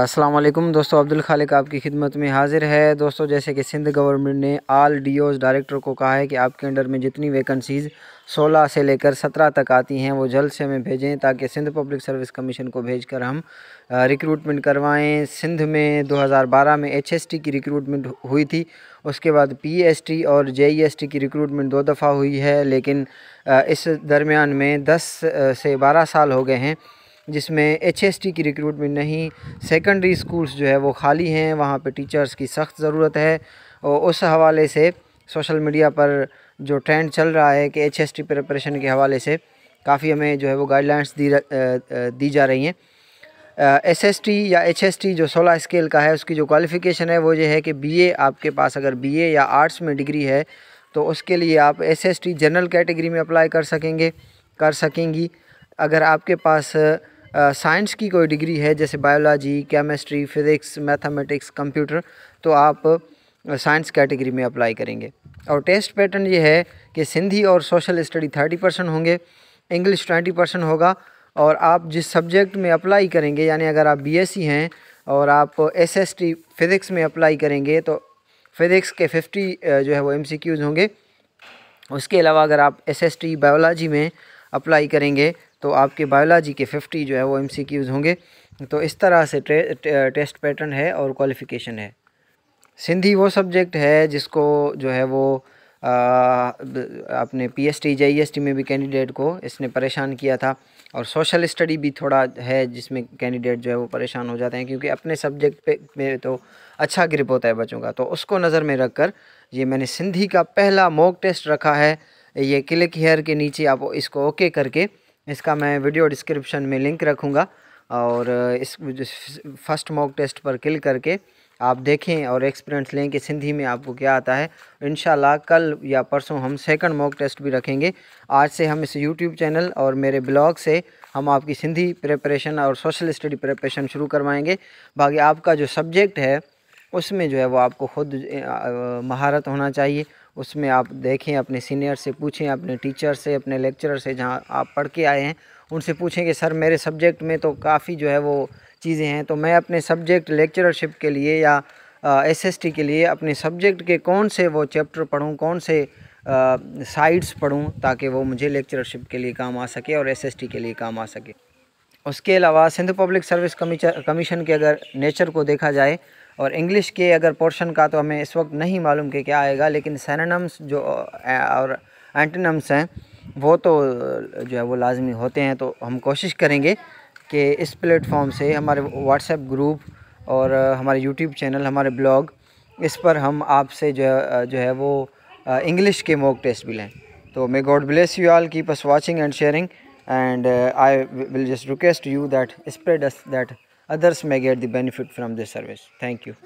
असलम दोस्तों अब्दुल खालिक आपकी खिदमत में हाजिर है दोस्तों जैसे कि सिंध गवर्नमेंट ने आल डी ओज़ डायरेक्टर को कहा है कि आपके अंडर में जितनी वैकेंसीज़ 16 से लेकर 17 तक आती हैं वो जल्द से हमें भेजें ताकि सिंध पब्लिक सर्विस कमीशन को भेजकर हम रिक्रूटमेंट करवाएं सिंध में 2012 में टी की रिक्रूटमेंट हुई थी उसके बाद टी और टी की रिक्रूटमेंट दो दफ़ा हुई है लेकिन इस दरमियान में दस से बारह साल हो गए हैं जिसमें एचएसटी की रिक्रूटमेंट नहीं सेकेंडरी स्कूल्स जो है वो खाली हैं वहाँ पे टीचर्स की सख्त ज़रूरत है और उस हवाले से सोशल मीडिया पर जो ट्रेंड चल रहा है कि एच एस प्रिपरेशन के हवाले से काफ़ी हमें जो है वो गाइडलाइंस दी दी जा रही हैं एस एस टी या एच एस टी जो सोलह स्केल का है उसकी जो क्वालिफ़िकेशन है वो ये है कि बी ए आपके पास अगर बी ए या आर्ट्स में डिग्री है तो उसके लिए आप S S T general category में अप्लाई कर सकेंगे कर सकेंगी अगर आपके पास साइंस की कोई डिग्री है जैसे biology chemistry physics mathematics computer तो आप साइंस कैटेगरी में अप्लाई करेंगे और टेस्ट पैटर्न ये है कि सिंधी और सोशल स्टडी थर्टी परसेंट होंगे इंग्लिश ट्वेंटी परसेंट होगा और आप जिस सब्जेक्ट में अप्लाई करेंगे यानी अगर आप बीएससी e हैं और आप एसएसटी फिज़िक्स में अप्लाई करेंगे तो फिज़िक्स के फिफ्टी जो है वो एम होंगे उसके अलावा अगर आप एस बायोलॉजी में अप्लाई करेंगे तो आपके बायोलॉजी के फिफ्टी जो है वो एम होंगे तो इस तरह से टे, टे, टेस्ट पैटर्न है और क्वालिफ़िकेशन है सिंधी वो सब्जेक्ट है जिसको जो है वो अपने P S T J T में भी कैंडिडेट को इसने परेशान किया था और सोशल स्टडी भी थोड़ा है जिसमें कैंडिडेट जो है वो परेशान हो जाते हैं क्योंकि अपने सब्जेक्ट पे में तो अच्छा ग्रिप होता है बच्चों का तो उसको नज़र में रख कर ये मैंने सिंधी का पहला मॉक टेस्ट रखा है ये क्लिक हेयर के नीचे आप इसको ओके करके इसका मैं वीडियो डिस्क्रिप्शन में लिंक रखूँगा और इस फर्स्ट मॉक टेस्ट पर क्लिक करके आप देखें और एक्सपीरियंस लें कि सिंधी में आपको क्या आता है इन कल या परसों हम सेकंड मॉक टेस्ट भी रखेंगे आज से हम इस यूट्यूब चैनल और मेरे ब्लॉग से हम आपकी सिंधी प्रिपरेशन और सोशल स्टडी प्रिपरेशन शुरू करवाएंगे बाकी आपका जो सब्जेक्ट है उसमें जो है वो आपको खुद महारत होना चाहिए उसमें आप देखें अपने सीनियर से पूछें अपने टीचर से अपने लेक्चरर से जहाँ आप पढ़ के आए हैं उनसे पूछें कि सर मेरे सब्जेक्ट में तो काफ़ी जो है वो चीज़ें हैं तो मैं अपने सब्जेक्ट लेक्चरशिप के लिए या एसएसटी के लिए अपने सब्जेक्ट के कौन से वो चैप्टर पढूं कौन से साइड्स पढूं ताकि वो मुझे लेक्चरशिप के लिए काम आ सके और एसएसटी के लिए काम आ सके उसके अलावा सिंध पब्लिक सर्विस कमीशन के अगर नेचर को देखा जाए और इंग्लिश के अगर पोर्शन का तो हमें इस वक्त नहीं मालूम कि क्या आएगा लेकिन सैनम्स जो और एंटनम्स हैं वो तो जो है वो लाजमी होते हैं तो हम कोशिश करेंगे कि इस प्लेटफॉर्म से हमारे व्हाट्सएप ग्रुप और हमारे यूट्यूब चैनल हमारे ब्लॉग इस पर हम आपसे जो है जो है वो इंग्लिश के मॉक टेस्ट भी लें तो may God bless you all keep us watching and sharing and I will just request you that spread us that others may get the benefit from this service. Thank you.